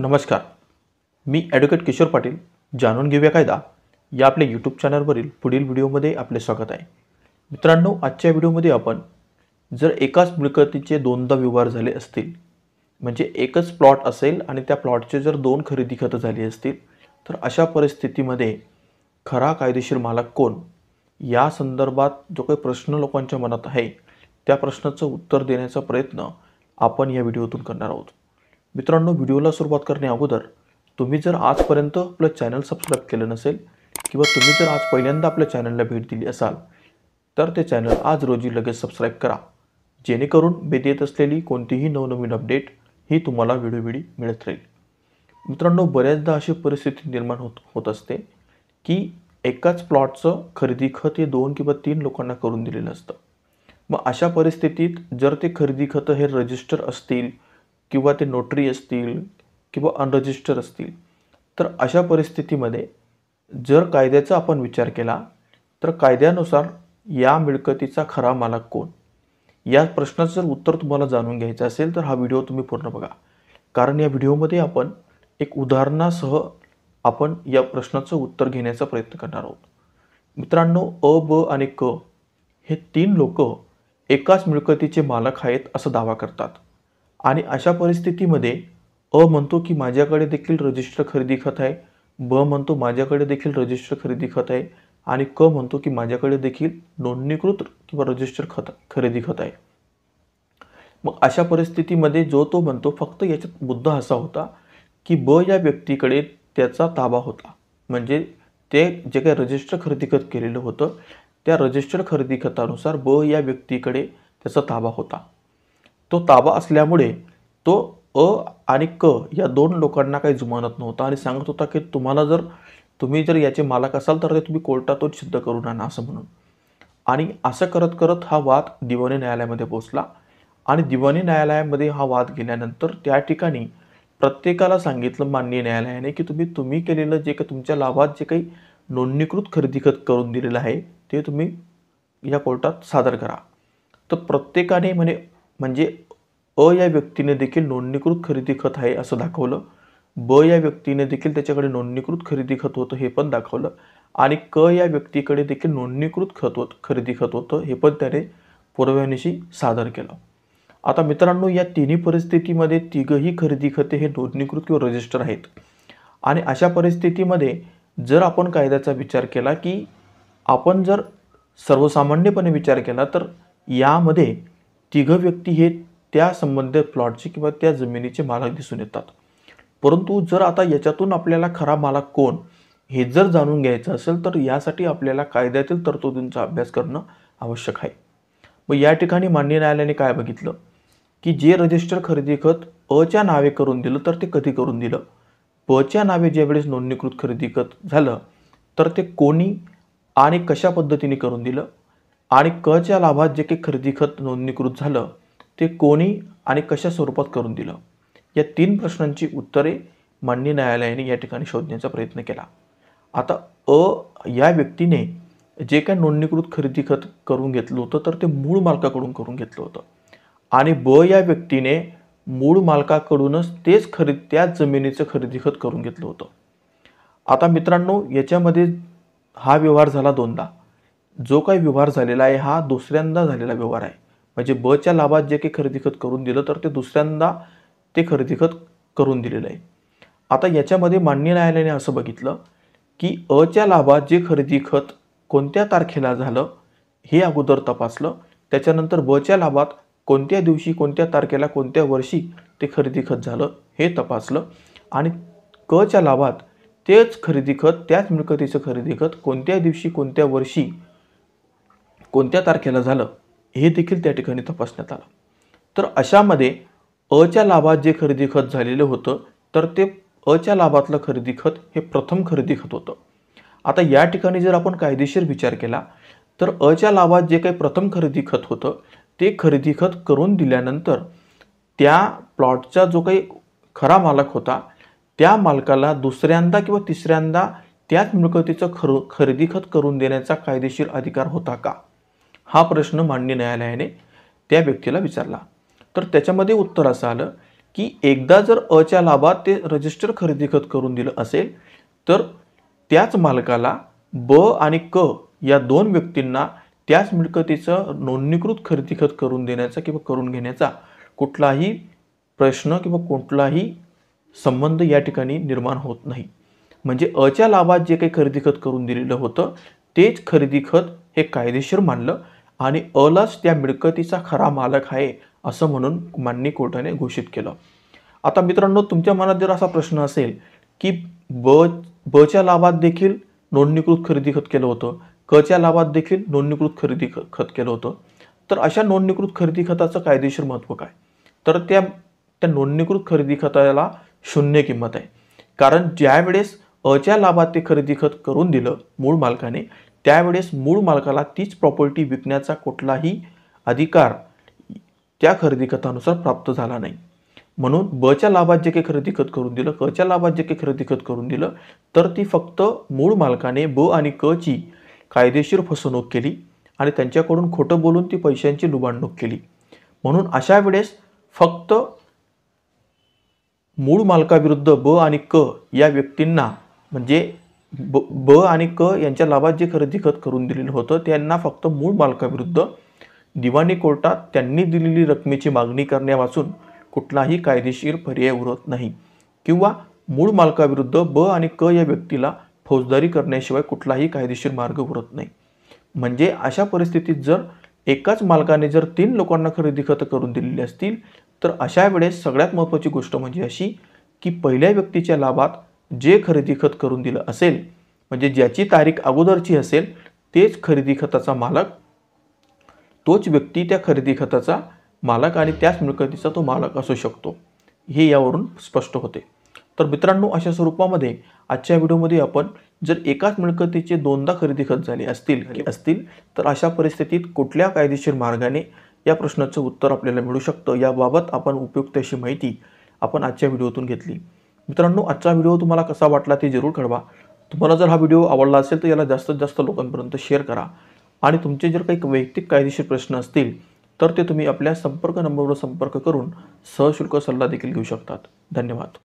नमस्कार मी ॲडव्होकेट किशोर पाटील जाणून घेऊया कायदा या आपल्या यूट्यूब चॅनलवरील पुढील व्हिडिओमध्ये आपले स्वागत आहे मित्रांनो आजच्या व्हिडिओमध्ये आपण जर एकाच मिळकतीचे दोनदा व्यवहार झाले असतील म्हणजे एकच प्लॉट असेल आणि त्या प्लॉटचे जर दोन खरेदी खतं झाली असतील तर अशा परिस्थितीमध्ये खरा कायदेशीर मालक कोण या संदर्भात जो काही प्रश्न लोकांच्या मनात आहे त्या प्रश्नाचं उत्तर देण्याचा प्रयत्न आपण या व्हिडिओतून करणार आहोत मित्रांनो व्हिडिओला सुरुवात करण्या अगोदर तुम्ही जर आजपर्यंत आपलं चॅनल सबस्क्राईब केलं नसेल किंवा तुम्ही जर आज पहिल्यांदा आपल्या चॅनलला भेट दिली असाल तर ते चॅनल आज रोजी लगेच सबस्क्राईब करा जेणेकरून मी देत असलेली कोणतीही नवनवीन अपडेट ही तुम्हाला वेळोवेळी मिळत राहील मित्रांनो बऱ्याचदा अशी परिस्थिती निर्माण होत होत असते की एकाच प्लॉटचं खरेदी खत हे दोन किंवा तीन लोकांना करून दिलेलं असतं मग अशा परिस्थितीत जर ते खरेदी खतं हे रजिस्टर असतील किंवा ते नोटरी असतील किंवा अनरजिस्टर असतील तर अशा परिस्थितीमध्ये जर कायद्याचा आपण विचार केला तर कायद्यानुसार या मिळकतीचा खरा मालक कोण या प्रश्नाचं जर उत्तर तुम्हाला जाणून घ्यायचं असेल तर हा व्हिडिओ तुम्ही पूर्ण बघा कारण या व्हिडिओमध्ये आपण एक उदाहरणासह आपण या प्रश्नाचं उत्तर घेण्याचा प्रयत्न करणार आहोत मित्रांनो अ ब आणि क हे तीन लोक एकाच मिळकतीचे मालक आहेत असा दावा करतात आणि अशा परिस्थितीमध्ये अ म्हणतो की माझ्याकडे देखील रजिस्टर खरेदी खत आहे ब म्हणतो माझ्याकडे देखील रजिस्टर खरेदी खत आहे आणि क म्हणतो की माझ्याकडे देखील नोंदणीकृत किंवा रजिस्टर खत खरेदी खत आहे मग अशा परिस्थितीमध्ये जो तो म्हणतो फक्त याच्यात मुद्दा असा होता की ब या व्यक्तीकडे त्याचा ताबा होता म्हणजे ते जे काही रजिस्टर खरेदी खत केलेलं होतं त्या रजिस्टर खरेदी खतानुसार ब या व्यक्तीकडे त्याचा ताबा होता तो ताबा असल्यामुळे तो अ आणि क या दोन लोकांना काही जुमानत नव्हता आणि सांगत होता की तुम्हाला जर तुम्ही जर याचे मालक असाल तर ते तुम्ही कोर्टातून सिद्ध करू आणा असं म्हणून आणि असं करत करत हा वाद दिवाणी न्यायालयामध्ये पोचला आणि दिवाणी न्यायालयामध्ये हा वाद गेल्यानंतर त्या ठिकाणी प्रत्येकाला सांगितलं माननीय न्यायालयाने की तुम्ही तुम्ही केलेलं जे काही तुमच्या लाभात जे काही नोंदणीकृत खरेदी खत करून दिलेलं आहे ते तुम्ही या कोर्टात सादर करा तर प्रत्येकाने म्हणे म्हणजे अ या व्यक्तीने देखील नोंदणीकृत खरेदी खत आहे असं दाखवलं ब या व्यक्तीने देखील त्याच्याकडे नोंदणीकृत खरेदी खत होतं हे पण दाखवलं आणि क या व्यक्तीकडे देखील नोंदणीकृत खत होत खरेदी खत होतं हे पण त्याने पुरवण्याशी सादर केलं आता मित्रांनो या तिन्ही परिस्थितीमध्ये तिघही खरेदी खते हे नोंदणीकृत किंवा रजिस्टर आहेत आणि अशा परिस्थितीमध्ये जर आपण कायद्याचा विचार केला की आपण जर सर्वसामान्यपणे विचार केला तर यामध्ये तिघं व्यक्ती हे त्या संबंधित प्लॉटचे किंवा त्या जमिनीचे मालक दिसून येतात परंतु जर आता याच्यातून आपल्याला खरा मालक कोण हे जर जाणून घ्यायचं असेल तर यासाठी आपल्याला कायद्यातील तरतुदींचा अभ्यास करणं आवश्यक आहे मग या ठिकाणी मान्य न्यायालयाने काय बघितलं की जे रजिस्टर खरेदी खत अच्या नावे करून दिलं तर ते कधी करून दिलं पच्या नावे ज्यावेळेस नोंदणीकृत खरेदी खत झालं तर ते कोणी आणि कशा पद्धतीने करून दिलं आणि कच्या लाभात जे काही खरेदी खत नोंदणीकृत झालं ते कोणी आणि कशा स्वरूपात करून दिलं या तीन प्रश्नांची उत्तरे माननीय न्यायालयाने या ठिकाणी शोधण्याचा प्रयत्न केला आता अ या व्यक्तीने जे काय नोंदणीकृत खरेदी खत करून घेतलं होतं तर ते मूळ मालकाकडून करून घेतलं होतं आणि ब या व्यक्तीने मूळ मालकाकडूनच तेच खरेदी त्याच जमिनीचं खरेदी खत करून घेतलं होतं आता मित्रांनो याच्यामध्ये हा व्यवहार झाला दोनदा जो काही व्यवहार झालेला आहे हा दुसऱ्यांदा झालेला व्यवहार आहे म्हणजे बच्या लाभात जे काही खरेदी खत करून दिलं तर ते दुसऱ्यांदा ते खरेदी खत करून दिलेलं आहे आता याच्यामध्ये मान्य न्यायालयाने असं बघितलं की अच्या लाभात जे खरेदी खत कोणत्या तारखेला झालं हे अगोदर तपासलं त्याच्यानंतर बच्या लाभात कोणत्या दिवशी कोणत्या तारखेला कोणत्या वर्षी ते खरेदी खत झालं हे तपासलं आणि कच्या लाभात तेच खरेदी खत त्याच मिळकतीचं खरेदी खत कोणत्या दिवशी कोणत्या वर्षी कोणत्या तारखेला झालं हे देखील त्या ठिकाणी तपासण्यात आलं तर अशामध्ये अच्या लाभात जे खरेदी खत झालेलं होतं तर ते अच्या लाभातलं खरेदी खत हे प्रथम खरेदी खत होतं आता या ठिकाणी जर आपण कायदेशीर विचार केला तर अच्या लाभात जे काही प्रथम खरेदी खत होतं ते खरेदी खत करून दिल्यानंतर त्या प्लॉटचा जो काही खरा मालक होता त्या मालकाला दुसऱ्यांदा किंवा तिसऱ्यांदा त्याच मिळकतीचं खर खरेदी खत करून देण्याचा कायदेशीर अधिकार होता का हा प्रश्न मान्य न्यायालयाने त्या व्यक्तीला विचारला तर त्याच्यामध्ये उत्तर असं आलं की एकदा जर अच्या लाभात ते रजिस्टर खरेदी खत करून दिलं असेल तर त्याच मालकाला ब आणि क या दोन व्यक्तींना त्याच मिळकतीचं नोंदणीकृत खरेदी खत करून देण्याचा किंवा करून घेण्याचा कुठलाही प्रश्न किंवा कुठलाही संबंध या ठिकाणी निर्माण होत नाही म्हणजे अच्या लाभात जे काही खरेदी खत करून दिलेलं होतं तेच खरेदी खत हे कायदेशीर मानलं आणि अलच त्या मिळकतीचा खरा मालक आहे असं म्हणून मान्य कोर्टाने घोषित केलं आता मित्रांनो तुमच्या मनात जर असा प्रश्न असेल की ब बच्या लाभात देखील नोंदणीकृत खरेदी खत केलं होतं कच्या लाभात देखील नोंदणीकृत खरेदी खत केलं होतं तर अशा नोंदणीकृत खरेदी खताचं कायदेशीर महत्त्व काय तर त्या त्या नोंदणीकृत खरेदी खताला शून्य किंमत आहे कारण ज्यावेळेस अच्या लाभात ते खरेदी खत करून दिलं मूळ मालकाने त्यावेळेस मूळ मालकाला तीच प्रॉपर्टी विकण्याचा कुठलाही अधिकार त्या खरेदी खतानुसार प्राप्त झाला नाही म्हणून बच्या लाभात जे काही खरेदी खत करून दिलं कच्या लाभात जे काही खरेदी खत करून दिलं तर ती फक्त मूळ मालकाने ब आणि क ची कायदेशीर फसवणूक केली आणि त्यांच्याकडून खोटं बोलून ती पैशांची लुबाडणूक केली म्हणून अशा वेळेस फक्त मूळ मालकाविरुद्ध ब आणि क या व्यक्तींना म्हणजे ब ब आणि क यांच्या लाभात जे खरेदी खत करून दिलेलं होतं त्यांना फक्त मूळ मालकाविरुद्ध दिवाणी कोर्टात त्यांनी दिलेली रकमेची मागणी करण्यापासून कुठलाही कायदेशीर पर्याय उरत नाही किंवा मूळ मालकाविरुद्ध ब आणि क या व्यक्तीला फौजदारी करण्याशिवाय कुठलाही कायदेशीर मार्ग उरत नाही म्हणजे अशा परिस्थितीत जर एकाच मालकाने जर तीन लोकांना खरेदी खतं करून दिलेली असतील तर अशा वेळेस सगळ्यात महत्त्वाची गोष्ट म्हणजे अशी की पहिल्या व्यक्तीच्या लाभात जे खरेदी खत करून दिलं असेल म्हणजे ज्याची तारीख अगोदरची असेल तेच खरेदी खताचा मालक तोच व्यक्ती त्या खरेदी खताचा मालक आणि त्याच मिळकतीचा तो मालक असू शकतो हे यावरून स्पष्ट होते तर मित्रांनो अशा स्वरूपामध्ये आजच्या व्हिडिओमध्ये आपण जर एकाच मिळकतीचे दोनदा खरेदी खत झाले असतील की असतील तर अशा परिस्थितीत कुठल्या कायदेशीर मार्गाने या प्रश्नाचं उत्तर आपल्याला मिळू शकतं याबाबत आपण उपयुक्त अशी माहिती आपण आजच्या व्हिडिओतून घेतली मित्रांनो आजचा व्हिडिओ तुम्हाला कसा वाटला ते जरूर कळवा तुम्हाला जर हा व्हिडिओ आवडला असेल तर याला जास्तीत जास्त लोकांपर्यंत शेअर करा आणि तुमचे जर काही वैयक्तिक कायदेशीर प्रश्न असतील तर ते तुम्ही आपल्या संपर्क नंबरवर संपर्क करून सहशुल्क सल्ला देखील घेऊ शकतात धन्यवाद